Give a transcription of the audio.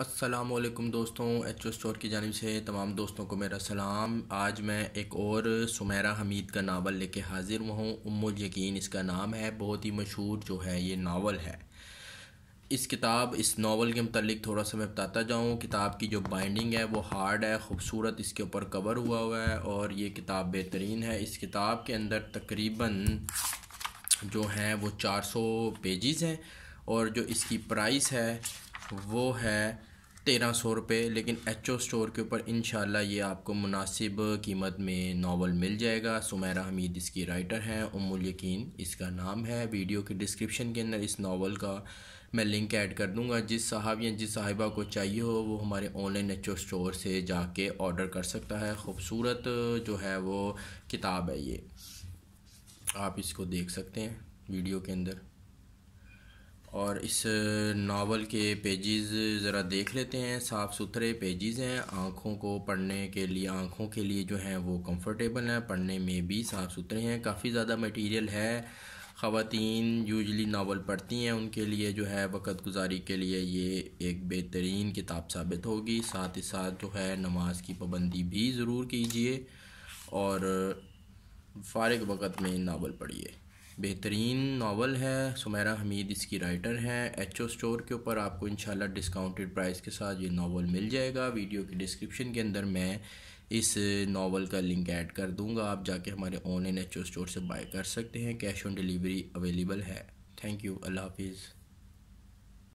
असलम दोस्तों H O store की जानब से तमाम दोस्तों को मेरा सलाम आज मैं एक और सुमेरा हमीद का नावल ले कर हाज़िर हुआ हूँ उम यकीन इसका नाम है बहुत ही मशहूर जो है ये नावल है इस किताब इस नावल के मतलब थोड़ा सा मैं बताता जाऊँ किताब की जो बाइंडिंग है वो हार्ड है खूबसूरत इसके ऊपर कवर हुआ हुआ है और ये किताब बेहतरीन है इस किताब के अंदर तकरीब जो हैं वो चार सौ पेजेस हैं और जो इसकी प्राइस है वो है तेरह सौ रुपये लेकिन एच ओ स्टोर के ऊपर इन ये आपको मुनासिब कीमत में नावल मिल जाएगा सुमैरा हमीद इसकी राइटर हैं उमुल यकीन इसका नाम है वीडियो के डिस्क्रिप्शन के अंदर इस नावल का मैं लिंक ऐड कर दूंगा जिस साहब या जिस साहिबा को चाहिए हो वो हमारे ऑनलाइन एच स्टोर से जाके ऑर्डर कर सकता है ख़ूबसूरत जो है वो किताब है ये आप इसको देख सकते हैं वीडियो के अंदर और इस नावल के पेजेस ज़रा देख लेते हैं साफ़ सुथरे पेजेस हैं आँखों को पढ़ने के लिए आँखों के लिए जो हैं वो कंफर्टेबल हैं पढ़ने में भी साफ़ सुथरे हैं काफ़ी ज़्यादा मटेरियल है ख़वान यूजली नावल पढ़ती हैं उनके लिए जो है वक़्त गुजारी के लिए ये एक बेहतरीन किताब साबित होगी साथ ही साथ जो है नमाज की पाबंदी भी ज़रूर कीजिए और फारग वक़्त में नावल पढ़िए बेहतरीन नावल है सुमेरा हमीद इसकी राइटर हैं एच ओ स्टोर के ऊपर आपको इन डिस्काउंटेड प्राइस के साथ ये नावल मिल जाएगा वीडियो की डिस्क्रिप्शन के अंदर मैं इस नावल का लिंक ऐड कर दूंगा आप जाके हमारे ऑनलाइन एच ओ स्टोर से बाय कर सकते हैं कैश ऑन डिलीवरी अवेलेबल है थैंक यू अल्लाह हाफिज़